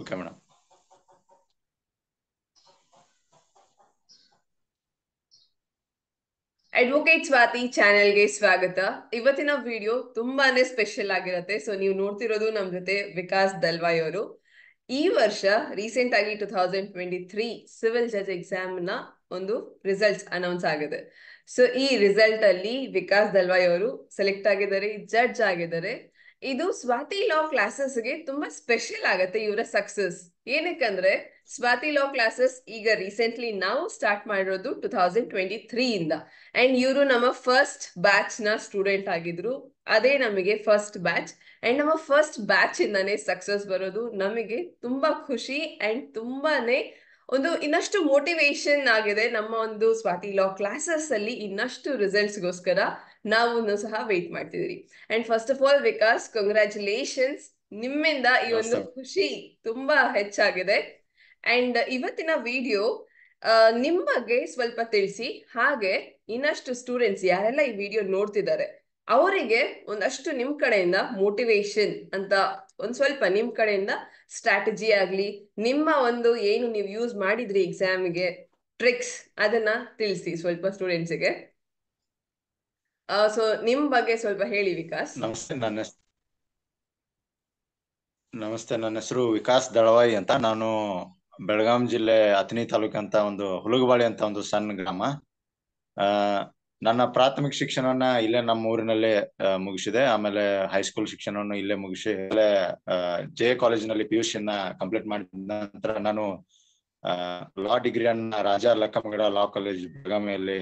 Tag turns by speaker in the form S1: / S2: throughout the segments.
S1: okay advocate Swati ಚಾನೆಲ್ಗೆ ಸ್ವಾಗತ ಇವತ್ತಿನ ವಿಡಿಯೋ ತುಂಬಾನೇ ಸ್ಪೆಷಲ್ ಆಗಿರುತ್ತೆ ಸೊ ನೀವು ನೋಡ್ತಿರೋದು ನಮ್ ಜೊತೆ ವಿಕಾಸ್ ದಲ್ವಾಯ್ ಅವರು ಈ ವರ್ಷ ರೀಸೆಂಟ್ ಆಗಿ two thousand twenty three civil judge exam ನ ಒಂದು ರಿಸಲ್ಟ್ ಅನೌನ್ಸ್ ಆಗಿದೆ ಸೊ ಈ ರಿಸಲ್ಟ್ ಅಲ್ಲಿ ವಿಕಾಸ್ ದಲ್ವಾಯ್ ಅವರು ಸೆಲೆಕ್ಟ್ ಆಗಿದ್ದಾರೆ ಜಡ್ಜ್ ಆಗಿದ್ದಾರೆ ಇದು ಸ್ವಾತಿ ಲಾ ಕ್ಲಾಸಸ್ಗೆ ತುಂಬಾ ಸ್ಪೆಷಲ್ ಆಗತ್ತೆ ಇವರ ಸಕ್ಸಸ್ ಏನಕ್ಕಂದ್ರೆ ಸ್ವಾತಿ ಲಾ ಕ್ಲಾಸಸ್ ಈಗ ರೀಸೆಂಟ್ಲಿ ನಾವು ಸ್ಟಾರ್ಟ್ ಮಾಡಿರೋದು ಟೂ ತೌಸಂಡ್ ಟ್ವೆಂಟಿ ತ್ರೀ ಇಂದ ಅಂಡ್ ಇವರು ನಮ್ಮ ಫಸ್ಟ್ ಬ್ಯಾಚ್ ನ ಸ್ಟೂಡೆಂಟ್ ಆಗಿದ್ರು ಅದೇ ನಮಗೆ ಫಸ್ಟ್ ಬ್ಯಾಚ್ ಅಂಡ್ ನಮ್ಮ ಫಸ್ಟ್ ಬ್ಯಾಚ್ ಇಂದಾನೇ ಸಕ್ಸಸ್ ಬರೋದು ನಮಗೆ ತುಂಬಾ ಖುಷಿ ಅಂಡ್ ತುಂಬಾನೇ ಒಂದು ಇನ್ನಷ್ಟು ಮೋಟಿವೇಶನ್ ಆಗಿದೆ ನಮ್ಮ ಒಂದು ಸ್ವಾತಿ ಲಾ ಕ್ಲಾಸಸ್ ಅಲ್ಲಿ ಇನ್ನಷ್ಟು ರಿಸಲ್ಟ್ಸ್ ಗೋಸ್ಕರ ನಾವು ಸಹ ವೇಟ್ ಮಾಡ್ತಿದ್ದೀರಿ and first of all Vikas congratulations ನಿಮ್ಮಿಂದ ಈ ಒಂದು ಖುಷಿ ತುಂಬಾ ಹೆಚ್ಚಾಗಿದೆ ಅಂಡ್ ಇವತ್ತಿನ ವಿಡಿಯೋ ನಿಮ್ ಬಗ್ಗೆ ಸ್ವಲ್ಪ ತಿಳಿಸಿ ಹಾಗೆ ಇನ್ನಷ್ಟು ಸ್ಟೂಡೆಂಟ್ಸ್ ಯಾರೆಲ್ಲ ಈ ವಿಡಿಯೋ ನೋಡ್ತಿದ್ದಾರೆ ಅವರಿಗೆ ಒಂದಷ್ಟು ನಿಮ್ ಕಡೆಯಿಂದ ಮೋಟಿವೇಶನ್ ಅಂತ ಒಂದ್ ಸ್ವಲ್ಪ ನಿಮ್ ಕಡೆಯಿಂದ ಸ್ಟ್ರಾಟಜಿ ಆಗ್ಲಿ ನಿಮ್ಮ ಒಂದು ಏನು ನೀವು ಯೂಸ್ ಮಾಡಿದ್ರಿ ಎಕ್ಸಾಮ್ಗೆ ಟ್ರಿಕ್ಸ್ ಅದನ್ನ ತಿಳಿಸಿ ಸ್ವಲ್ಪ ಸ್ಟೂಡೆಂಟ್ಸ್ಗೆ ಸೊ ನಿಮ್ ಬಗ್ಗೆ ಸ್ವಲ್ಪ ಹೇಳಿ ವಿಕಾಸ್ ನಮಸ್ತೆ
S2: ನನ್ನ ನಮಸ್ತೆ ನನ್ನ ಹೆಸರು ವಿಕಾಸ್ ದಳವಾಯಿ ಅಂತ ನಾನು ಬೆಳಗಾಂ ಜಿಲ್ಲೆ ಅಥಣಿ ತಾಲೂಕಂತ ಅಂತ ಒಂದು ಹುಲಗಬಾಳಿ ಅಂತ ಒಂದು ಸಣ್ಣ ಗ್ರಾಮ ನನ್ನ ಪ್ರಾಥಮಿಕ ಶಿಕ್ಷಣವನ್ನ ಇಲ್ಲೇ ನಮ್ಮ ಊರಿನಲ್ಲೇ ಮುಗಿಸಿದೆ ಆಮೇಲೆ ಹೈಸ್ಕೂಲ್ ಶಿಕ್ಷಣವನ್ನು ಇಲ್ಲೇ ಮುಗಿಸಿ ಆಮೇಲೆ ಜೆ ಕಾಲೇಜಿನಲ್ಲಿ ಪಿ ಯು ನ ಕಂಪ್ಲೀಟ್ ಮಾಡಿದ ನಂತರ ನಾನು ಲಾ ಡಿಗ್ರಿ ಅನ್ನ ರಾಜಾ ಲಕ್ಕಮಗಡ ಲಾ ಕಾಲೇಜ್ ಬೆಳಗಾವಿಯಲ್ಲಿ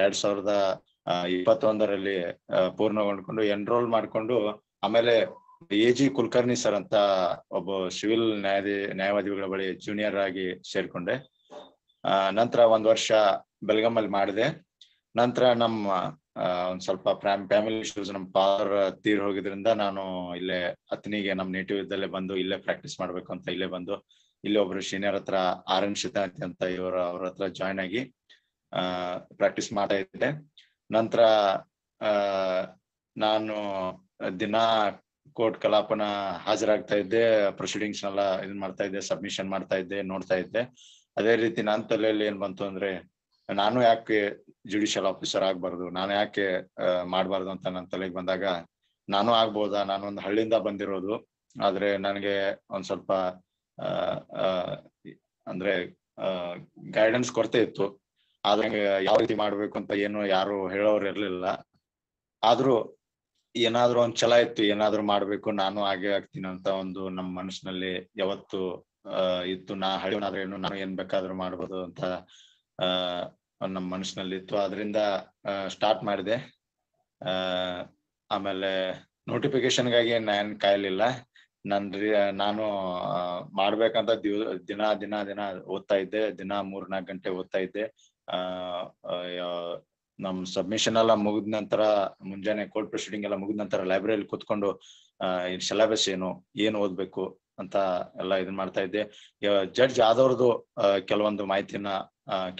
S2: ಎರಡ್ ಸಾವಿರದ ಇಪ್ಪತ್ತೊಂದರಲ್ಲಿ ಪೂರ್ಣಗೊಂಡ್ಕೊಂಡು ಎನ್ರೋಲ್ ಮಾಡಿಕೊಂಡು ಆಮೇಲೆ ಎ ಜಿ ಕುಲಕರ್ಣಿ ಸರ್ ಅಂತ ಒಬ್ಬ ಸಿವಿಲ್ ನ್ಯಾಯಾಧಿ ನ್ಯಾಯವಾದಿಗಳ ಬಳಿ ಜೂನಿಯರ್ ಆಗಿ ಸೇರ್ಕೊಂಡೆ ಆ ನಂತರ ಒಂದ್ ವರ್ಷ ಬೆಳಗಾಮಲ್ಲಿ ಮಾಡಿದೆ ನಂತರ ನಮ್ಮ ಒಂದ್ ಸ್ವಲ್ಪ ಫ್ಯಾಮಿಲಿ ಇಶ್ಯೂಸ್ ನಮ್ಮ ಫಾದರ್ ತೀರ್ ಹೋಗಿದ್ರಿಂದ ನಾನು ಇಲ್ಲೇ ಅತ್ನಿಗೆ ನಮ್ ನೇಟಿವ್ ಇದ್ದಲ್ಲೇ ಬಂದು ಇಲ್ಲೇ ಪ್ರಾಕ್ಟೀಸ್ ಮಾಡ್ಬೇಕು ಅಂತ ಇಲ್ಲೇ ಬಂದು ಇಲ್ಲಿ ಒಬ್ರು ಸೀನಿಯರ್ ಹತ್ರ ಆರ್ ಎನ್ ಅಂತ ಇವರ ಅವ್ರ ಹತ್ರ ಜಾಯ್ನ್ ಆಗಿ ಆ ಪ್ರಾಕ್ಟೀಸ್ ಮಾಡ್ತಾ ಇದ್ದೆ ನಂತರ ನಾನು ದಿನ ಕೋರ್ಟ್ ಕಲಾಪನ ಹಾಜರಾಗ್ತಾ ಇದ್ದೆ ಪ್ರೊಸೀಡಿಂಗ್ಸ್ ಎಲ್ಲ ಇದನ್ ಮಾಡ್ತಾ ಇದ್ದೆ ಸಬ್ಮಿಷನ್ ಮಾಡ್ತಾ ಇದ್ದೆ ನೋಡ್ತಾ ಇದ್ದೆ ಅದೇ ರೀತಿ ನನ್ನ ತಲೆಯಲ್ಲಿ ಏನ್ ಬಂತು ಅಂದ್ರೆ ನಾನು ಯಾಕೆ ಜುಡಿಷಿಯಲ್ ಆಫೀಸರ್ ಆಗ್ಬಾರ್ದು ನಾನು ಯಾಕೆ ಮಾಡಬಾರ್ದು ಅಂತ ನನ್ನ ತಲೆಗೆ ಬಂದಾಗ ನಾನು ಆಗ್ಬೋದಾ ನಾನು ಒಂದು ಹಳ್ಳಿಯಿಂದ ಬಂದಿರೋದು ಆದ್ರೆ ನನಗೆ ಒಂದ್ ಸ್ವಲ್ಪ ಅಂದ್ರೆ ಗೈಡೆನ್ಸ್ ಕೊರತೆ ಇತ್ತು ಆದ್ರೆ ಯಾವ ರೀತಿ ಮಾಡ್ಬೇಕು ಅಂತ ಏನು ಯಾರು ಹೇಳೋರು ಇರ್ಲಿಲ್ಲ ಆದ್ರೂ ಏನಾದ್ರೂ ಒಂದ್ ಛಲ ಇತ್ತು ಏನಾದ್ರೂ ಮಾಡ್ಬೇಕು ನಾನು ಹಾಗೆ ಆಗ್ತೀನಿ ಅಂತ ಒಂದು ನಮ್ಮ ಮನಸ್ಸಿನಲ್ಲಿ ಯಾವತ್ತು ಇತ್ತು ನಾ ಏನು ನಾನು ಏನ್ ಬೇಕಾದ್ರೂ ಮಾಡ್ಬೋದು ಅಂತ ಆ ನಮ್ಮ ಮನಸ್ಸಿನಲ್ಲಿ ಇತ್ತು ಅದರಿಂದ ಸ್ಟಾರ್ಟ್ ಮಾಡಿದೆ ಆಮೇಲೆ ನೋಟಿಫಿಕೇಶನ್ಗಾಗಿ ನಾನು ಕಾಯಲಿಲ್ಲ ನನ್ ನಾನು ಮಾಡ್ಬೇಕಂತ ದಿವ್ ದಿನ ದಿನ ದಿನ ಓದ್ತಾ ಇದ್ದೆ ದಿನ ನಾಲ್ಕು ಗಂಟೆ ಓದ್ತಾ ಇದ್ದೆ ಆ ನಮ್ ಸಬ್ಮಿಷನ್ ಎಲ್ಲ ಮುಗಿದ ನಂತರ ಮುಂಜಾನೆ ಕೋರ್ಟ್ ಪ್ರೊಸೀಡಿಂಗ್ ಎಲ್ಲ ಮುಗಿದ ನಂತರ ಲೈಬ್ರರಿಲಿ ಕೂತ್ಕೊಂಡು ಸಿಲೆಬಸ್ ಏನು ಏನು ಓದ್ಬೇಕು ಅಂತ ಎಲ್ಲ ಇದನ್ ಮಾಡ್ತಾ ಇದ್ದೆ ಜಡ್ಜ್ ಆದವ್ರದ್ದು ಕೆಲವೊಂದು ಮಾಹಿತಿನ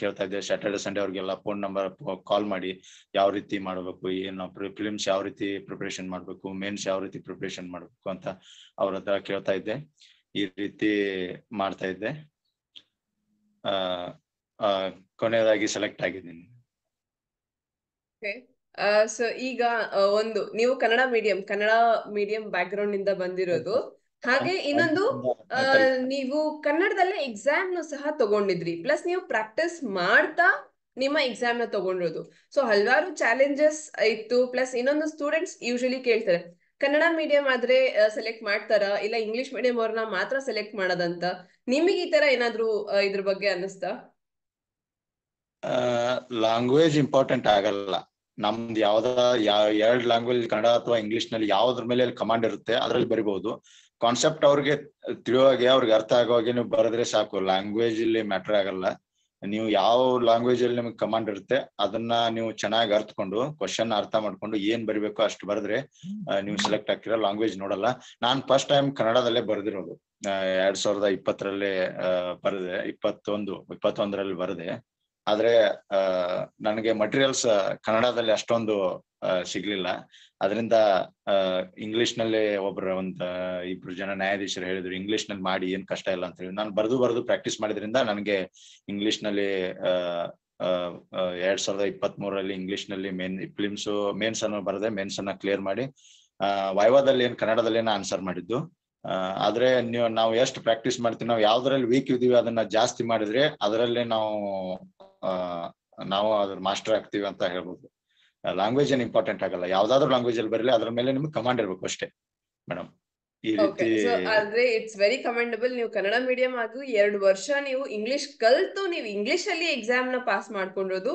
S2: ಕೇಳ್ತಾ ಇದ್ದೆ ಸ್ಯಾಟರ್ಡೆ ಸಂಡೇ ಅವ್ರಿಗೆಲ್ಲ ಫೋನ್ ನಂಬರ್ ಕಾಲ್ ಮಾಡಿ ಯಾವ ರೀತಿ ಮಾಡಬೇಕು ಏನು ಫಿಲಿಮ್ಸ್ ಯಾವ ರೀತಿ ಪ್ರಿಪರೇಷನ್ ಮಾಡಬೇಕು ಮೇನ್ಸ್ ಯಾವ ರೀತಿ ಪ್ರಿಪರೇಷನ್ ಮಾಡಬೇಕು ಅಂತ ಅವ್ರ ಹತ್ರ ಕೇಳ್ತಾ ಇದ್ದೆ ಈ ರೀತಿ ಮಾಡ್ತಾ ಇದ್ದೆ ಕೊನೆಯದಾಗಿ ಸೆಲೆಕ್ಟ್ ಆಗಿದ್ದೀನಿ
S1: ಈಗ ಒಂದು ನೀವು Kannada medium Kannada medium background ಇಂದ ಬಂದಿರೋದು ಹಾಗೆ ಇನ್ನೊಂದು ನೀವು ಕನ್ನಡದಲ್ಲೇ ಎಕ್ಸಾಮ್ ನು ಸಹ ತಗೊಂಡಿದ್ರಿ ಪ್ಲಸ್ ನೀವು ಪ್ರಾಕ್ಟೀಸ್ ಮಾಡ್ತಾ ನಿಮ್ಮ ಎಕ್ಸಾಮ್ ನ ತಗೊಂಡಿರೋದು ಸೊ ಹಲವಾರು ಚಾಲೆಂಜಸ್ ಇತ್ತು ಪ್ಲಸ್ ಇನ್ನೊಂದು ಸ್ಟೂಡೆಂಟ್ಸ್ ಯೂಶಲಿ ಕೇಳ್ತಾರೆ ಕನ್ನಡ ಮೀಡಿಯಂ ಆದ್ರೆ ಸೆಲೆಕ್ಟ್ ಮಾಡ್ತಾರ ಇಲ್ಲ ಇಂಗ್ಲಿಷ್ ಮೀಡಿಯಂ ಅವ್ರನ್ನ ಮಾತ್ರ ಸೆಲೆಕ್ಟ್ ಮಾಡೋದಂತ ನಿಮಗೆ ಈ ತರ ಏನಾದ್ರು ಇದ್ರ ಬಗ್ಗೆ ಅನ್ನಿಸ್ತಾ
S2: ಲ್ಯಾಂಗ್ವೇಜ್ ಇಂಪಾರ್ಟೆಂಟ್ ಆಗಲ್ಲ ನಮ್ದು ಯಾವ್ದ ಯಾವ ಎರಡ್ ಲ್ಯಾಂಗ್ವೇಜ್ ಕನ್ನಡ ಅಥವಾ ಇಂಗ್ಲಿಷ್ ನಲ್ಲಿ ಯಾವ್ದ್ರ ಮೇಲೆ ಕಮಾಂಡ್ ಇರುತ್ತೆ ಅದ್ರಲ್ಲಿ ಬರಿಬಹುದು ಕಾನ್ಸೆಪ್ಟ್ ಅವ್ರಿಗೆ ತಿಳಿಯೋಗೆ ಅವ್ರಿಗೆ ಅರ್ಥ ಆಗೋ ಹಾಗೆ ನೀವು ಬರೆದ್ರೆ ಸಾಕು ಲ್ಯಾಂಗ್ವೇಜ್ ಇಲ್ಲಿ ಮ್ಯಾಟರ್ ಆಗಲ್ಲ ನೀವು ಯಾವ ಲ್ಯಾಂಗ್ವೇಜ್ ಅಲ್ಲಿ ನಿಮಗೆ ಕಮಾಂಡ್ ಇರುತ್ತೆ ಅದನ್ನ ನೀವು ಚೆನ್ನಾಗಿ ಅರ್ಥಕೊಂಡು ಕ್ವಶನ್ ಅರ್ಥ ಮಾಡ್ಕೊಂಡು ಏನ್ ಬರಿಬೇಕು ಅಷ್ಟು ಬರೆದ್ರೆ ನೀವು ಸೆಲೆಕ್ಟ್ ಆಗ್ತೀರ ಲ್ಯಾಂಗ್ವೇಜ್ ನೋಡಲ್ಲ ನಾನ್ ಫಸ್ಟ್ ಟೈಮ್ ಕನ್ನಡದಲ್ಲೇ ಬರೆದಿರೋದು ಎರಡ್ ಸಾವಿರದ ಇಪ್ಪತ್ತರಲ್ಲೇ ಬರೆದೆ ಇಪ್ಪತ್ತೊಂದು ಇಪ್ಪತ್ತೊಂದರಲ್ಲಿ ಬರೆದೆ ಆದ್ರೆ ನನಗೆ ಮಟೀರಿಯಲ್ಸ್ ಕನ್ನಡದಲ್ಲಿ ಅಷ್ಟೊಂದು ಸಿಗ್ಲಿಲ್ಲ ಅದರಿಂದ ಇಂಗ್ಲಿಷ್ ನಲ್ಲಿ ಒಬ್ರು ಒಂದ್ ಇಬ್ರು ಜನ ನ್ಯಾಯಾಧೀಶರು ಹೇಳಿದ್ರು ಇಂಗ್ಲಿಷ್ ನಲ್ಲಿ ಮಾಡಿ ಏನ್ ಕಷ್ಟ ಇಲ್ಲ ಅಂತ ಹೇಳಿ ನಾನು ಬರೆದು ಬರೆದು ಪ್ರಾಕ್ಟೀಸ್ ಮಾಡಿದ್ರಿಂದ ನನಗೆ ಇಂಗ್ಲಿಷ್ ನಲ್ಲಿ ಎರಡ್ ಸಾವಿರದ ಇಪ್ಪತ್ತ್ ಮೂರಲ್ಲಿ ಇಂಗ್ಲಿಷ್ ನಲ್ಲಿ ಮೇನ್ ಫಿಲಿಮ್ಸ್ ಮೇನ್ಸ್ ಅನ್ನು ಬರದೆ ಮೇನ್ಸ್ ಅನ್ನ ಕ್ಲಿಯರ್ ಮಾಡಿ ವೈವಾದಲ್ಲಿ ಏನ್ ಕನ್ನಡದಲ್ಲಿ ಆನ್ಸರ್ ಮಾಡಿದ್ದು ಆದ್ರೆ ನೀವು ನಾವು ಎಷ್ಟು ಪ್ರಾಕ್ಟೀಸ್ ಮಾಡ್ತೀವಿ ನಾವು ಯಾವ್ದ್ರಲ್ಲಿ ವೀಕ್ ಇದೀವಿ ಅದನ್ನ ಜಾಸ್ತಿ ಮಾಡಿದ್ರೆ ಅದರಲ್ಲೇ ನಾವು ನಾವು ಅದ್ರ ಮಾಸ್ಟರ್ ಆಗ್ತೀವಿ ಅಂತ ಹೇಳ್ಬೋದು ಲ್ಯಾಂಗ್ವೇಜ್ ಏನ್ ಇಂಪಾರ್ಟೆಂಟ್ ಆಗಲ್ಲ ಯಾವ್ದಾದ್ರು ಲ್ಯಾಂಗ್ವೇಜ್ ಅಲ್ಲಿ ಬರಲಿ ಅದ್ರ ಮೇಲೆ ನಿಮ್ಗೆ ಕಮಾಂಡ್ ಇರ್ಬೇಕು ಅಷ್ಟೇ ಮೇಡಮ್
S1: ಆದ್ರೆ ಇಟ್ಸ್ ವೆರಿ ಕಮೆಂಡಬಲ್ ನೀವು ಕನ್ನಡ ಮೀಡಿಯಂ ಆಗಿ ಎರಡು ವರ್ಷ ನೀವು ಇಂಗ್ಲಿಷ್ ಕಲ್ತು ನೀವು ಇಂಗ್ಲಿಷ್ ಅಲ್ಲಿ ಎಕ್ಸಾಮ್ ನ ಪಾಸ್ ಮಾಡ್ಕೊಂಡಿರೋದು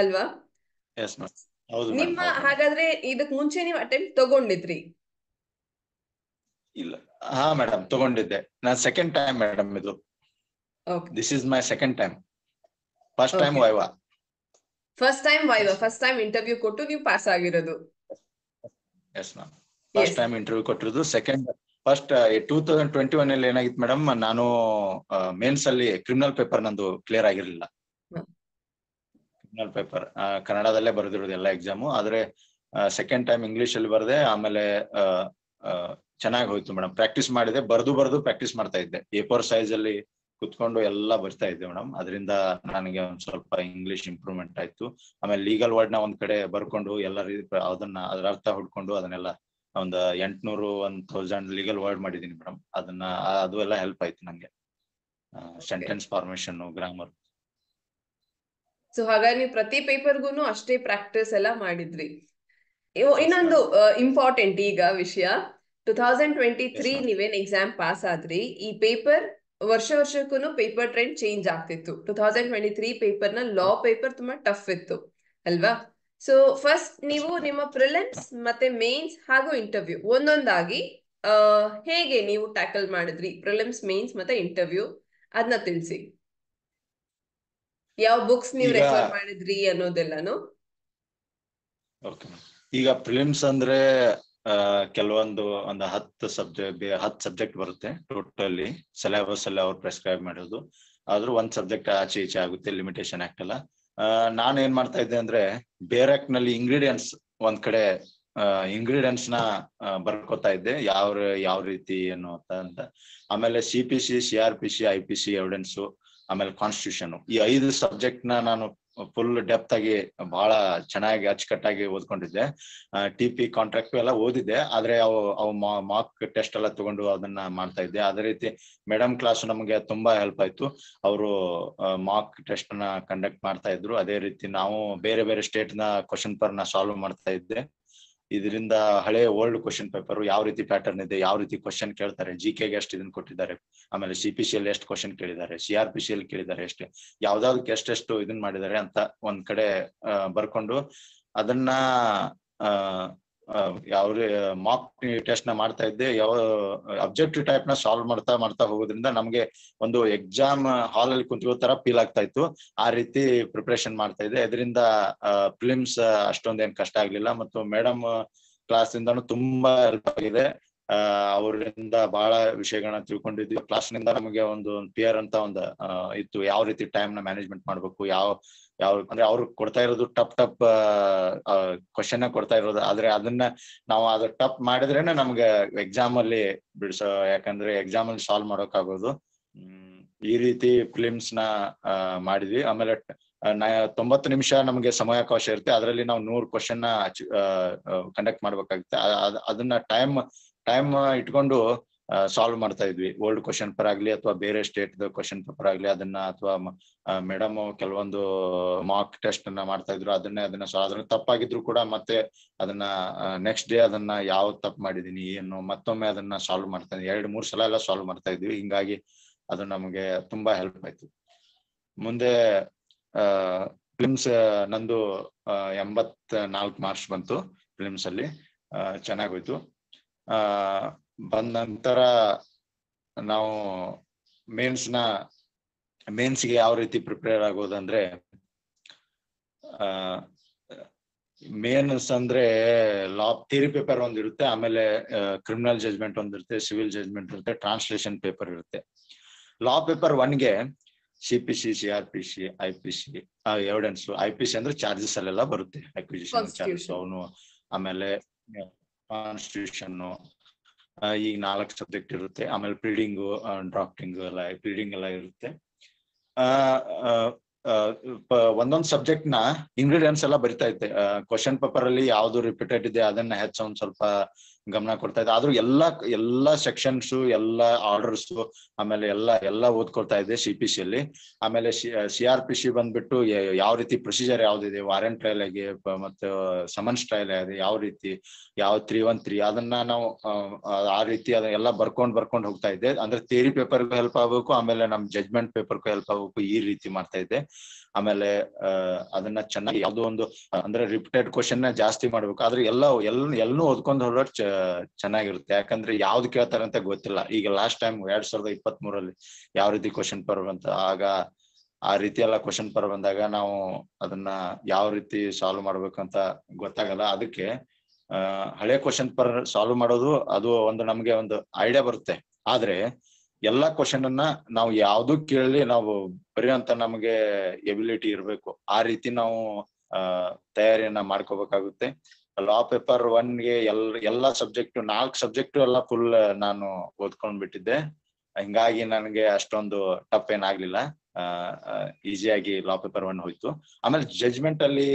S1: ಅಲ್ವಾ ನಿಮ್ಮ ಹಾಗಾದ್ರೆ ಇದಕ್ ಮುಂಚೆ ನೀವು ಅಟೆಂಪ್ಟ್ ತಗೊಂಡಿದ್ರಿ
S2: ಇಲ್ಲ ಹಾ ಮೇಡಮ್ ತಗೊಂಡಿದ್ದೆ ನಾನ್ ಸೆಕೆಂಡ್ ಟೈಮ್ ಮೇಡಮ್ ಇದು this is my second time first time viva
S1: first time viva first time interview ಕೊಟ್ಟು ನೀವು ಪಾಸ್ ಆಗಿರೋದು
S2: yes ma'am first time interview ಕೊಟ್ಟಿರೋದು second first two thousand twenty one ಅಲ್ಲಿ ಏನಾಗಿತ್ತು ಮೇಡಮ್ ನಾನು ಮೇನ್ಸ್ ಅಲ್ಲಿ criminal paper ನಂದು ಕ್ಲಿಯರ್ ಆಗಿರಲಿಲ್ಲ ಕ್ರಿಮಿನಲ್ ಪೇಪರ್ ಕನ್ನಡದಲ್ಲೇ ಬರೆದಿರೋದು ಎಲ್ಲ ಎಕ್ಸಾಮು ಆದ್ರೆ ಸೆಕೆಂಡ್ ಟೈಮ್ ಇಂಗ್ಲಿಷ್ ಅಲ್ಲಿ ಬರದೆ ಆಮೇಲೆ ಚೆನ್ನಾಗಿ ಹೋಯ್ತು ಮೇಡಮ್ ಪ್ರಾಕ್ಟೀಸ್ ಮಾಡಿದೆ ಬರ್ದು ಬರ್ದು ಪ್ರಾಕ್ಟೀಸ್ ಮಾಡ್ತಾ ಇದ್ದೆ ಎ ಫೋರ್ ಸೈಜ್ ಅಲ್ಲಿ ಕುತ್ಕೊಂಡು ಎಲ್ಲ ಬರ್ತಾ ಇದ್ದೆ ಮೇಡಮ್ ಅದರಿಂದ ನನಗೆ ಒಂದ್ ಸ್ವಲ್ಪ ಇಂಗ್ಲಿಷ್ ಇಂಪ್ರೂವ್ಮೆಂಟ್ ಆಯ್ತು ಆಮೇಲೆ ಲೀಗಲ್ ವರ್ಡ್ ನ ಒಂದ್ ಕಡೆ ಬರ್ಕೊಂಡು ಎಲ್ಲ ಅದನ್ನ ಅದ್ರ ಅರ್ಥ ಹುಡ್ಕೊಂಡು ಅದನ್ನೆಲ್ಲ ಒಂದ್ ಎಂಟ್ನೂರು ಒನ್ ತೌಸಂಡ್ ಲೀಗಲ್ ವರ್ಡ್ ಮಾಡಿದೀನಿ ಮೇಡಮ್ ಅದನ್ನ ಅದು ಎಲ್ಲ ಹೆಲ್ಪ್ ಆಯ್ತು ನಂಗೆ ಸೆಂಟೆನ್ಸ್ ಫಾರ್ಮೇಶನ್ ಗ್ರಾಮರ್
S1: ಸೊ ಹಾಗಾಗಿ ನೀವು ಪ್ರತಿ ಪೇಪರ್ಗೂನು ಅಷ್ಟೇ ಪ್ರಾಕ್ಟೀಸ್ ಎಲ್ಲ ಮಾಡಿದ್ರಿ ಇನ್ನೊಂದು ಇಂಪಾರ್ಟೆಂಟ್ ಈಗ ವಿಷಯ ಟೂ ತೌಸಂಡ್ ಟ್ವೆಂಟಿ ತ್ರೀ ನೀವೇನ್ ಎಕ್ಸಾಮ್ ಪಾಸ್ ಆದ್ರಿ ಈ ಪೇಪರ್ ವರ್ಷ ವರ್ಷಕ್ಕೂ ಪೇಪರ್ ಟ್ರೆಂಡ್ ಚೇಂಜ್ ಆಗ್ತಿತ್ತು two thousand twenty three paper ನ ಲಾ ಪೇಪರ್ ತುಂಬಾ ಟಫ್ ಇತ್ತು ಅಲ್ವಾ ಸೊ ಫಸ್ಟ್ ನೀವು ನಿಮ್ಮ ಪ್ರಿಲಿಮ್ಸ್ ಮತ್ತೆ ಮೇನ್ಸ್ ಹಾಗೂ ಇಂಟರ್ವ್ಯೂ ಒಂದೊಂದಾಗಿ ಹೇಗೆ ನೀವು ಟ್ಯಾಕಲ್ ಮಾಡಿದ್ರಿ ಪ್ರಿಲಿಮ್ಸ್ ಮೇನ್ಸ್ ಮತ್ತೆ ಇಂಟರ್ವ್ಯೂ ಅದನ್ನ ತಿಳಿಸಿ ಯಾವ ಬುಕ್ಸ್ ನೀವು ರೆಫರ್ ಮಾಡಿದ್ರಿ ಅನ್ನೋದೆಲ್ಲಾನು
S2: ಈಗ ಪ್ರಿಲಿಮ್ಸ್ ಅಂದ್ರೆ ಕೆಲವೊಂದು ಒಂದು ಹತ್ತು ಸಬ್ಜೆಕ್ಟ್ ಹತ್ತು ಸಬ್ಜೆಕ್ಟ್ ಬರುತ್ತೆ ಟೋಟಲಿ ಸಿಲೆಬಸ್ ಅಲ್ಲಿ ಅವ್ರು ಪ್ರೆಸ್ಕ್ರೈಬ್ ಮಾಡೋದು ಆದ್ರೂ ಒಂದ್ ಸಬ್ಜೆಕ್ಟ್ ಆಚೆ ಈಚೆ ಆಗುತ್ತೆ ಲಿಮಿಟೇಷನ್ ಆಗ್ತಲ್ಲ ನಾನು ಏನ್ ಮಾಡ್ತಾ ಇದ್ದೆ ಅಂದ್ರೆ ಬೇರೆಕ್ ನಲ್ಲಿ ಇಂಗ್ರೀಡಿಯೆಂಟ್ಸ್ ಒಂದ್ ಕಡೆ ಇಂಗ್ರೀಡಿಯೆಂಟ್ಸ್ ನ ಬರ್ಕೋತಾ ಇದ್ದೆ ಯಾವ ಯಾವ ರೀತಿ ಏನು ಅಂತ ಆಮೇಲೆ C P C C R P C I P C evidence ಆಮೇಲೆ ಕಾನ್ಸ್ಟಿಟ್ಯೂಷನ್ ಈ ಐದು ಸಬ್ಜೆಕ್ಟ್ ನ ನಾನು ಫುಲ್ ಡೆಪ್ತ್ ಆಗಿ ಬಹಳ ಚೆನ್ನಾಗಿ ಅಚ್ಚುಕಟ್ಟಾಗಿ ಓದ್ಕೊಂಡಿದ್ದೆ ಟಿ ಪಿ ಕಾಂಟ್ರಾಕ್ಟ್ ಎಲ್ಲ ಓದಿದ್ದೆ ಆದ್ರೆ ಅವು ಅವು ಮಾಕ್ ಟೆಸ್ಟ್ ಎಲ್ಲ ತಗೊಂಡು ಅದನ್ನ ಮಾಡ್ತಾ ಇದ್ದೆ ಅದೇ ರೀತಿ ಮೇಡಮ್ ಕ್ಲಾಸ್ ನಮಗೆ ತುಂಬಾ ಹೆಲ್ಪ್ ಆಯ್ತು ಅವರು ಮಾಕ್ ಟೆಸ್ಟ್ ನ ಕಂಡಕ್ಟ್ ಮಾಡ್ತಾ ಇದ್ರು ಅದೇ ರೀತಿ ನಾವು ಬೇರೆ ಬೇರೆ ಸ್ಟೇಟ್ ನ ಕ್ವಶನ್ ಪರ್ನ ನ ಸಾಲ್ವ್ ಮಾಡ್ತಾ ಇದ್ದೆ ಇದರಿಂದ ಹಳೆ ಓಲ್ಡ್ ಕ್ವಶನ್ ಪೇಪರ್ ಯಾವ ರೀತಿ ಪ್ಯಾಟರ್ನ್ ಇದೆ ಯಾವ ರೀತಿ ಕ್ವಶನ್ ಕೇಳ್ತಾರೆ ಜಿ ಕೆಗೆ ಎಷ್ಟು ಇದನ್ನ ಕೊಟ್ಟಿದ್ದಾರೆ ಆಮೇಲೆ ಸಿ ಪಿ ಸಿ ಎಲ್ ಎಷ್ಟು ಕ್ವಶನ್ ಕೇಳಿದ್ದಾರೆ C R P C L ಕೇಳಿದ್ದಾರೆ ಎಷ್ಟು ಯಾವ್ದಾವ್ದಕ್ಕೆ ಎಷ್ಟೆಷ್ಟು ಇದನ್ ಮಾಡಿದ್ದಾರೆ ಅಂತ ಒಂದ್ ಕಡೆ ಬರ್ಕೊಂಡು ಅದನ್ನ ಯಾವ ಮಾಕ್ ಟೆಸ್ಟ್ ನ ಮಾಡ್ತಾ ಇದ್ದೆ ಯಾವ ಅಬ್ಜೆಕ್ಟಿವ್ ಟೈಪ್ ನ ಸಾಲ್ವ್ ಮಾಡ್ತಾ ಮಾಡ್ತಾ ಹೋಗೋದ್ರಿಂದ ನಮ್ಗೆ ಒಂದು ಎಕ್ಸಾಮ್ ಹಾಲ್ ಅಲ್ಲಿ ಕುಂತಿರೋ ತರ ಫೀಲ್ ಆಗ್ತಾ ಇತ್ತು ಆ ರೀತಿ ಪ್ರಿಪರೇಷನ್ ಮಾಡ್ತಾ ಇದ್ದೆ ಅದರಿಂದ ಫಿಲಿಮ್ಸ್ ಅಷ್ಟೊಂದೇನ್ ಕಷ್ಟ ಆಗ್ಲಿಲ್ಲ ಮತ್ತು ಮೇಡಮ್ ಕ್ಲಾಸ್ ತುಂಬಾ ಹೆಲ್ಪ್ ಆಗಿದೆ ಅವರಿಂದ ಬಹಳ ವಿಷಯಗಳನ್ನ ತಿಳ್ಕೊಂಡಿದ್ವಿ ಕ್ಲಾಸ್ ನಿಂದ ನಮಗೆ ಒಂದು ಪಿಯರ್ ಅಂತ ಒಂದು ಇತ್ತು ಯಾವ ರೀತಿ ಟೈಮ್ ನ ಮ್ಯಾನೇಜ್ಮೆಂಟ್ ಮಾಡ್ಬೇಕು ಯಾವ ಯಾವ ಅಂದ್ರೆ ಅವ್ರು ಕೊಡ್ತಾ ಇರೋದು ಟಪ್ ಟಪ್ ಕ್ವಶನ್ ಕೊಡ್ತಾ ಇರೋದು ಆದ್ರೆ ಅದನ್ನ ನಾವು ಅದ ಟಪ್ ಮಾಡಿದ್ರೇನೆ ನಮ್ಗೆ ಎಕ್ಸಾಮ್ ಅಲ್ಲಿ ಬಿಡ್ಸೋ ಯಾಕಂದ್ರೆ ಎಕ್ಸಾಮ್ ಅಲ್ಲಿ ಸಾಲ್ವ್ ಮಾಡೋಕ್ ಆಗೋದು ಈ ರೀತಿ ಫಿಲಿಮ್ಸ್ ನ ಮಾಡಿದ್ವಿ ಆಮೇಲೆ ತೊಂಬತ್ತು ನಿಮಿಷ ನಮ್ಗೆ ಸಮಯಾವಕಾಶ ಇರುತ್ತೆ ಅದರಲ್ಲಿ ನಾವು ನೂರು ಕ್ವಶನ್ ನ ಕಂಡಕ್ಟ್ ಮಾಡ್ಬೇಕಾಗುತ್ತೆ ಅದನ್ನ ಟೈಮ್ ಟೈಮ್ ಇಟ್ಕೊಂಡು ಸಾಲ್ವ್ ಮಾಡ್ತಾ ಇದ್ವಿ ಓಲ್ಡ್ ಕ್ವಶನ್ ಪೇಪರ್ ಆಗ್ಲಿ ಅಥವಾ ಬೇರೆ ಸ್ಟೇಟ್ ಕ್ವಶನ್ ಪೇಪರ್ ಆಗ್ಲಿ ಅದನ್ನ ಅಥವಾ ಮೇಡಮ್ ಕೆಲವೊಂದು ಮಾಕ್ ಟೆಸ್ಟ್ ಅನ್ನ ಮಾಡ್ತಾ ಇದ್ರು ಅದನ್ನೇ ಅದನ್ನ ತಪ್ಪಾಗಿದ್ರು ಕೂಡ ಮತ್ತೆ ಅದನ್ನ ನೆಕ್ಸ್ಟ್ ಡೇ ಅದನ್ನ ಯಾವ ತಪ್ಪು ಮಾಡಿದೀನಿ ಏನು ಮತ್ತೊಮ್ಮೆ ಅದನ್ನ ಸಾಲ್ವ್ ಮಾಡ್ತಾ ಇದ್ದೀನಿ ಎರಡು ಮೂರು ಸಲ ಎಲ್ಲ ಸಾಲ್ವ್ ಮಾಡ್ತಾ ಇದ್ವಿ ಹಿಂಗಾಗಿ ಅದು ನಮಗೆ ತುಂಬಾ ಹೆಲ್ಪ್ ಆಯ್ತು ಮುಂದೆ ಫಿಲ್ಮ್ಸ್ ನಂದು ಎಂಬತ್ ನಾಲ್ಕು ಮಾರ್ಕ್ಸ್ ಬಂತು ಫಿಲಿಮ್ಸ್ ಅಲ್ಲಿ ಚೆನ್ನಾಗೋಯ್ತು ಆ ಬಂದ ನಂತರ ನಾವು ಮೇನ್ಸ್ ನ ಗೆ ಯಾವ ರೀತಿ ಪ್ರಿಪೇರ್ ಆಗೋದಂದ್ರೆ ಆ ಮೇನ್ಸ್ ಅಂದ್ರೆ ಲಾ ಥಿಯರಿ ಪೇಪರ್ ಒಂದ್ ಇರುತ್ತೆ ಆಮೇಲೆ ಕ್ರಿಮಿನಲ್ ಜಜ್ಮೆಂಟ್ ಒಂದಿರುತ್ತೆ ಸಿವಿಲ್ ಜಜ್ಮೆಂಟ್ ಇರುತ್ತೆ ಟ್ರಾನ್ಸ್ಲೇಷನ್ ಪೇಪರ್ ಇರುತ್ತೆ ಲಾ ಪೇಪರ್ ಒನ್ಗೆ C P C C R P C I P C evidence I P C ಅಂದ್ರೆ ಚಾರ್ಜಸ್ ಅಲ್ಲೆಲ್ಲ ಬರುತ್ತೆ ಅಕ್ವಿಜಿಷನ್ ಚಾರ್ಜಸ್ ಅವನು ಆಮೇಲೆ ಕಾನ್ಸ್ಟಿಟ್ಯೂಷನ್ ಈಗ ನಾಲ್ಕು ಸಬ್ಜೆಕ್ಟ್ ಇರುತ್ತೆ ಆಮೇಲೆ ಪ್ರೀಡಿಂಗು ಡ್ರಾಫ್ಟಿಂಗ್ ಎಲ್ಲ ಪ್ರೀಡಿಂಗ್ ಎಲ್ಲ ಇರುತ್ತೆ ಒಂದೊಂದ್ ಸಬ್ಜೆಕ್ಟ್ ನ ಇಂಗ್ರೀಡಿಯಂಟ್ಸ್ ಎಲ್ಲ ಬರಿತಾ ಇತ್ತೆ ಕ್ವಶನ್ ಪೇಪರ್ ಅಲ್ಲಿ ಯಾವ್ದು ರಿಪೀಟೆಡ್ ಇದೆ ಅದನ್ನ ಹೆಚ್ಚ ಒಂದ್ ಸ್ವಲ್ಪ ಗಮನ ಕೊಡ್ತಾ ಇದ್ದೆ ಆದ್ರೂ ಎಲ್ಲಾ ಎಲ್ಲಾ ಸೆಕ್ಷನ್ಸ್ ಎಲ್ಲಾ ಆರ್ಡರ್ಸ್ ಆಮೇಲೆ ಎಲ್ಲಾ ಎಲ್ಲಾ ಓದ್ಕೊಳ್ತಾ ಇದ್ದೆ ಸಿ ಪಿ ಸಿ ಅಲ್ಲಿ ಆಮೇಲೆ ಸಿ ಆರ್ ಪಿ ಸಿ ಬಂದ್ಬಿಟ್ಟು ಯಾವ ರೀತಿ ಪ್ರೊಸೀಜರ್ ಯಾವ್ದಿದೆ ವಾರೆಂಟ್ ಟ್ರಯಲ್ ಆಗಿ ಮತ್ತೆ ಸಮನ್ಸ್ ಟ್ರಯಲ್ ಆಗಿದೆ ಯಾವ ರೀತಿ ಯಾವ ತ್ರೀ ಒನ್ ತ್ರೀ ಅದನ್ನ ನಾವು ಆ ರೀತಿ ಅದನ್ನೆಲ್ಲ ಬರ್ಕೊಂಡ್ ಬರ್ಕೊಂಡ್ ಹೋಗ್ತಾ ಇದ್ದೆ ಅಂದ್ರೆ ಥಿಯರಿ ಪೇಪರ್ಗೂ ಹೆಲ್ಪ್ ಆಗ್ಬೇಕು ಆಮೇಲೆ ನಮ್ ಜಜ್ಮೆಂಟ್ ಪೇಪರ್ಗೂ ಹೆಲ್ಪ್ ಆಗ್ಬೇಕು ಈ ರೀತಿ ಮಾಡ್ತಾ ಇದ್ದೆ ಆಮೇಲೆ ಅದನ್ನ ಚೆನ್ನಾಗಿ ಯಾವ್ದೋ ಒಂದು ಅಂದ್ರೆ ರಿಪೀಟೆಡ್ ಕ್ವಶನ್ ಜಾಸ್ತಿ ಮಾಡ್ಬೇಕು ಆದ್ರೆ ಎಲ್ಲ ಎಲ್ ಎಲ್ಲೂ ಓದ್ಕೊಂಡು ಹೊರಡೋರ್ ಚೆನ್ನಾಗಿರುತ್ತೆ ಯಾಕಂದ್ರೆ ಯಾವ್ದು ಕೇಳ್ತಾರೆ ಅಂತ ಗೊತ್ತಿಲ್ಲ ಈಗ ಲಾಸ್ಟ್ ಟೈಮ್ ಎರಡ್ ಸಾವಿರದ ಇಪ್ಪತ್ತ್ ಮೂರಲ್ಲಿ ಯಾವ ರೀತಿ ಕ್ವಶನ್ ಪರ್ ಬಂತ ಆಗ ಆ ರೀತಿ ಎಲ್ಲ ಕ್ವಶನ್ ಪರ್ ಬಂದಾಗ ನಾವು ಅದನ್ನ ಯಾವ ರೀತಿ ಸಾಲ್ವ್ ಮಾಡ್ಬೇಕಂತ ಗೊತ್ತಾಗಲ್ಲ ಅದಕ್ಕೆ ಹಳೆ ಕ್ವಶನ್ ಪರ್ ಸಾಲ್ವ್ ಮಾಡೋದು ಅದು ಒಂದು ನಮ್ಗೆ ಒಂದು ಐಡಿಯಾ ಬರುತ್ತೆ ಆದ್ರೆ ಎಲ್ಲಾ ಕ್ವಶನ್ ಅನ್ನ ನಾವು ಯಾವ್ದು ಕೇಳಲಿ ನಾವು ಬರೆಯುವಂತ ನಮಗೆ ಎಬಿಲಿಟಿ ಇರಬೇಕು ಆ ರೀತಿ ನಾವು ತಯಾರಿಯನ್ನ ಮಾಡ್ಕೋಬೇಕಾಗುತ್ತೆ ಲಾ ಪೇಪರ್ ಒನ್ಗೆ ಎಲ್ ಎಲ್ಲಾ ಸಬ್ಜೆಕ್ಟ್ ನಾಲ್ಕು ಸಬ್ಜೆಕ್ಟ್ ಎಲ್ಲ ಫುಲ್ ನಾನು ಓದ್ಕೊಂಡ್ ಬಿಟ್ಟಿದ್ದೆ ಹಿಂಗಾಗಿ ನನಗೆ ಅಷ್ಟೊಂದು ಟಫ್ ಏನಾಗ್ಲಿಲ್ಲ ಈಸಿಯಾಗಿ ಲಾ ಪೇಪರ್ ಒನ್ ಹೋಯ್ತು ಆಮೇಲೆ ಜಜ್ಮೆಂಟ್ ಅಲ್ಲಿ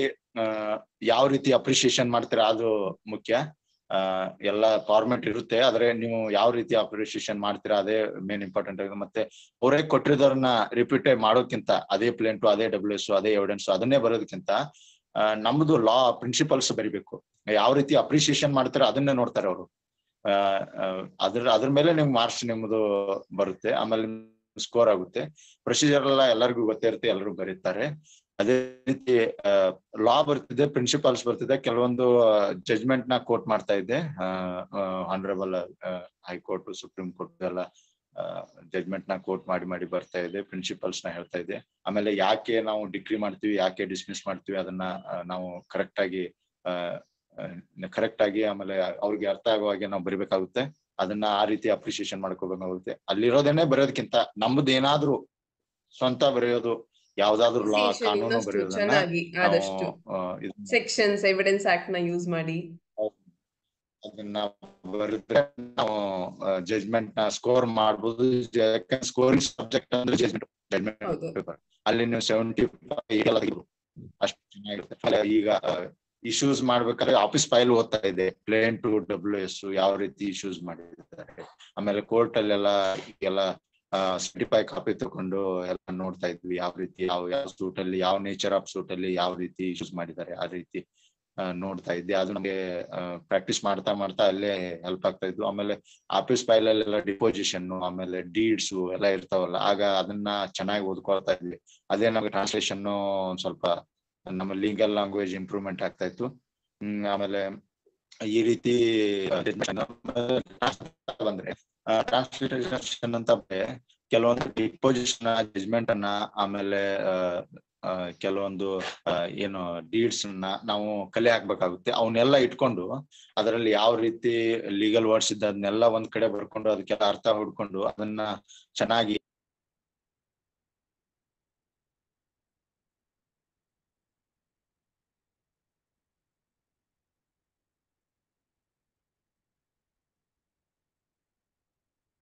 S2: ಯಾವ ರೀತಿ ಅಪ್ರಿಸಿಯೇಷನ್ ಮಾಡ್ತೀರಾ ಅದು ಮುಖ್ಯ ಎಲ್ಲ ಫಾರ್ಮೆಟ್ ಇರುತ್ತೆ ಆದ್ರೆ ನೀವು ಯಾವ ರೀತಿ ಅಪ್ರಿಶಿಯೇಷನ್ ಮಾಡ್ತೀರಾ ಅದೇ ಮೇನ್ ಇಂಪಾರ್ಟೆಂಟ್ ಆಗಿದೆ ಮತ್ತೆ ಅವರೇ ಕೊಟ್ಟಿರೋದನ್ನ ರಿಪೀಟ್ ಮಾಡೋಕ್ಕಿಂತ ಅದೇ ಪ್ಲೇಂಟು ಅದೇ ಡಬ್ಲ್ಯೂ ಎಸ್ ಅದೇ ಎವಿಡೆನ್ಸ್ ಅದನ್ನೇ ಬರೋದಕ್ಕಿಂತ ನಮ್ದು ಲಾ ಪ್ರಿನ್ಸಿಪಲ್ಸ್ ಬರಿಬೇಕು ಯಾವ ರೀತಿ ಅಪ್ರಿಶಿಯೇಷನ್ ಮಾಡ್ತಾರೆ ಅದನ್ನೇ ನೋಡ್ತಾರೆ ಅವರು ಅದ್ರ ಅದ್ರ ಮೇಲೆ ನಿಮ್ಗೆ ಮಾರ್ಕ್ಸ್ ನಿಮ್ದು ಬರುತ್ತೆ ಆಮೇಲೆ ಸ್ಕೋರ್ ಆಗುತ್ತೆ ಪ್ರೊಸೀಜರ್ ಎಲ್ಲ ಎಲ್ಲರಿಗೂ ಗೊತ್ತಿರುತ್ತೆ ಎಲ್ಲರೂ ಬರೀತಾರೆ ಅದೇ ರೀತಿ ಲಾ ಬರ್ತಿದೆ ಪ್ರಿನ್ಸಿಪಲ್ಸ್ ಬರ್ತಿದೆ ಕೆಲವೊಂದು ಜಜ್ಮೆಂಟ್ ನ ಕೋರ್ಟ್ ಮಾಡ್ತಾ ಇದ್ದೆ ಆನರೇಬಲ್ ಹೈಕೋರ್ಟ್ ಸುಪ್ರೀಂ ಕೋರ್ಟ್ ಎಲ್ಲ ಜಜ್ಮೆಂಟ್ ನ ಕೋರ್ಟ್ ಮಾಡಿ ಮಾಡಿ ಬರ್ತಾ ಇದೆ ಪ್ರಿನ್ಸಿಪಲ್ಸ್ ನ ಹೇಳ್ತಾ ಇದೆ ಆಮೇಲೆ ಯಾಕೆ ನಾವು ಡಿಗ್ರಿ ಮಾಡ್ತೀವಿ ಯಾಕೆ ಡಿಸ್ಮಿಸ್ ಮಾಡ್ತೀವಿ ಅದನ್ನ ನಾವು ಕರೆಕ್ಟ್ ಆಗಿ ಕರೆಕ್ಟ್ ಆಗಿ ಆಮೇಲೆ ಅವ್ರಿಗೆ ಅರ್ಥ ಆಗೋ ಹಾಗೆ ನಾವು ಬರಿಬೇಕಾಗುತ್ತೆ ಅದನ್ನ ಆ ರೀತಿ ಅಪ್ರಿಸಿಯೇಷನ್ ಮಾಡ್ಕೋಬೇಕಾಗುತ್ತೆ ಅಲ್ಲಿರೋದೇನೆ ಬರೆಯೋದಕ್ಕಿಂತ ನಮ್ದು ಏನಾದ್ರೂ ಸ್ವಂತ ಬರೆಯೋದು ಯಾವ್ದಾದ್ರು ಲಾ ಕಾನೂನು
S1: ಸೆಕ್ಷನ್ಸ್ ಎವಿಡೆನ್ಸ್ ಆಕ್ಟ್ ನ ಯೂಸ್ ಮಾಡಿ
S2: ಅದನ್ನ ಬರೆದ್ರೆ ನಾವು ಜಜ್ಮೆಂಟ್ ನ ಸ್ಕೋರ್ ಮಾಡಬಹುದು ಸ್ಕೋರಿಂಗ್ ಸಬ್ಜೆಕ್ಟ್ ಅಂದ್ರೆ ಜಜ್ಮೆಂಟ್ ಜಜ್ಮೆಂಟ್ ಅಲ್ಲಿ ನೀವು ಸೆವೆಂಟಿ ಅಷ್ಟು ಚೆನ್ನಾಗಿರುತ್ತೆ ಈಗ ಇಶ್ಯೂಸ್ ಮಾಡ್ಬೇಕಾದ್ರೆ ಆಫೀಸ್ ಫೈಲ್ ಓದ್ತಾ ಇದೆ ಪ್ಲೇನ್ ಟು ಡಬ್ಲ್ಯೂ ಎಸ್ ಯಾವ ರೀತಿ ಇಶ್ಯೂಸ್ ಮಾಡಿದ್ದಾರೆ ಆಮೇಲೆ ಕೋರ್ಟ್ ಅಲ್ಲೆಲ್ಲ ಎಲ್ಲ ಸರ್ಟಿಫೈ ಕಾಪಿ ತಗೊಂಡು ಎಲ್ಲ ನೋಡ್ತಾ ಇದ್ವಿ ಯಾವ ರೀತಿ ಯಾವ ಯಾವ ಸೂಟ್ ಅಲ್ಲಿ ಯಾವ ನೇಚರ್ ಆಫ್ ಸೂಟ್ ಅಲ್ಲಿ ಯಾವ ರೀತಿ ಯೂಸ್ ಮಾಡಿದ್ದಾರೆ ಆ ರೀತಿ ನೋಡ್ತಾ ಇದ್ವಿ ಅದು ನಮಗೆ ಪ್ರಾಕ್ಟೀಸ್ ಮಾಡ್ತಾ ಮಾಡ್ತಾ ಅಲ್ಲೇ ಹೆಲ್ಪ್ ಆಗ್ತಾ ಇದ್ವು ಆಮೇಲೆ ಆಫೀಸ್ ಫೈಲ್ ಅಲ್ಲೆಲ್ಲ ಡಿಪೋಸಿಷನ್ ಆಮೇಲೆ ಡೀಡ್ಸ್ ಎಲ್ಲ ಇರ್ತಾವಲ್ಲ ಆಗ ಅದನ್ನ ಚೆನ್ನಾಗಿ ಓದ್ಕೊಳ್ತಾ ಇದ್ವಿ ಅದೇ ನಮ್ಗೆ ಟ್ರಾನ್ಸ್ಲೇಷನ್ ಒಂದ್ ಸ್ವಲ್ಪ ನಮ್ಮ ಲೀಗಲ್ ಲ್ಯಾಂಗ್ವೇಜ್ ಇಂಪ್ರೂವ್ಮೆಂಟ್ ಆಗ್ತಾ ಇತ್ತು ಆಮೇಲೆ ಈ ರೀತಿ ಬಂದ್ರೆ ಟ್ರಾನ್ಸ್ಲಿಟರೇಷನ್ ಅಂತ ಕೆಲವೊಂದು ಡಿಪೋಸಿಷನ್ ಜಜ್ಮೆಂಟ್ ಅನ್ನ ಆಮೇಲೆ ಕೆಲವೊಂದು ಏನು ಡೀಡ್ಸ್ ನಾವು ಕಲೆ ಹಾಕ್ಬೇಕಾಗುತ್ತೆ ಅವನ್ನೆಲ್ಲ ಇಟ್ಕೊಂಡು ಅದರಲ್ಲಿ ಯಾವ ರೀತಿ ಲೀಗಲ್ ವರ್ಡ್ಸ್ ಇದ್ದ ಅದನ್ನೆಲ್ಲ ಒಂದ್ ಕಡೆ ಬರ್ಕೊಂಡು ಅದಕ್ಕೆಲ್ಲ ಅರ್ಥ ಹುಡ್ಕೊಂಡು ಅದನ್ನ ಚೆನ್ನಾಗಿ